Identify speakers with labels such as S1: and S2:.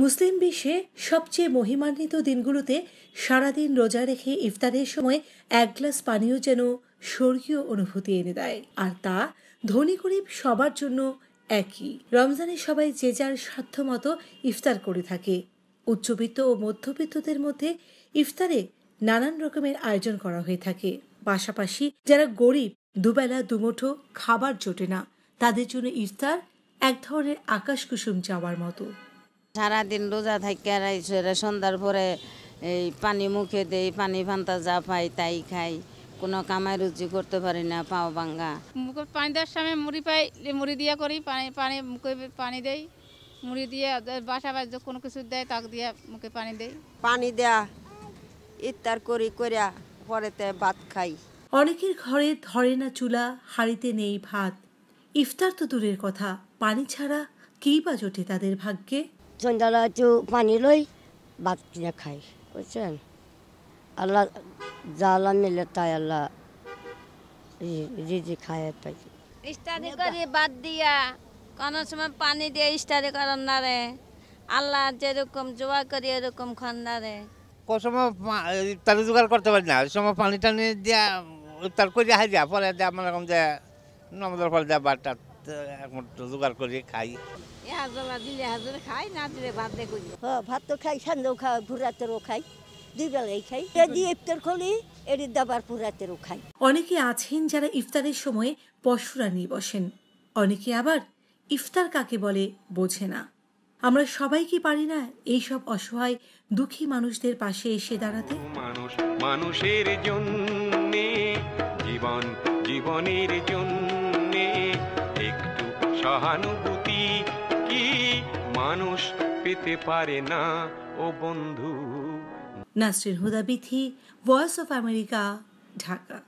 S1: মুসলিম বিশ্বে সবচেয়ে মহিমান্বিত দিনগুলোতে সারাদিন রোজা রেখে ইফতারের সময় এক গ্লাস পানীয় যেন স্বর্গীয় অনুভূতি এনে দেয় আর তা ধনী গরিব সবার জন্য একই রমজানে সবাই যে যার সাধ্যমতো ইফতার করে থাকে উচ্চবিত্ত ও মধ্যবিত্তদের মধ্যে ইফতারে নানান রকমের আয়োজন করা হয়ে থাকে পাশাপাশি যারা গরিব দুবেলা দুমুঠো খাবার জোটে না তাদের জন্য ইফতার এক ধরনের আকাশ কুসুম যাওয়ার মতো সারাদিন রোজা থাকিয়া রাইসরে সন্ধ্যার পরে এই পানি মুখে দেই পানি ফান্তা যা পাই তাই খাই কোনো কামাই রুচি করতে পারি না পাও বাঙ্গা মুখে পানি দেওয়ার সময় মুড়ি পাই মুড়ি দিয়া করি পানি পানি মুখে পানি দেই মুড়ি দিয়ে বাসা বাস কোনো কিছু দেয় তাক দিয়ে মুখে পানি দেই পানি দেয়া ইফতার করি করিয়া পরেতে ভাত খাই অনেকের ঘরে ধরে না চুলা হাড়িতে নেই ভাত ইফতার তো দূরের কথা পানি ছাড়া কী বা জোটে তাদের ভাগ্যে সন্ধ্যাবেলা একটু পানি লই ভাত কিনে খাই বুঝছেন আল্লাহ জালা মিলে তাই আল্লাহ রিজি খায় তাই ইস্তারি করি বাদ দিয়া কোনো সময় পানি দিয়ে ইস্তারি করার না রে আল্লাহ যেরকম জোয়া করি এরকম খান না রে কোসময় ইফতারি জোগাড় করতে পারি না ওই সময় পানি টানি দিয়া ইফতার করে হাই দিয়া পরে দিয়া আমার এরকম যে নমদার ফলে দিয়া বারটা জোগাড় করি খাই হ্যাঁ, ভাত তো খাই খাই খাই দুই খাই ইফতার দাবার খাই অনেকে আছেন যারা ইফতারের সময় পশুরা নিয়ে বসেন অনেকে আবার ইফতার কাকে বলে বোঝে না আমরা সবাই কি পারি না এইসব অসহায় দুঃখী মানুষদের পাশে এসে দাঁড়াতে মানুষ মানুষের জন্য জীবন জীবনের জন্য একটু সহানুভূতি মানুষ পেতে পারে না ও বন্ধু Nasrin Huda Bithi Voice of America Dhaka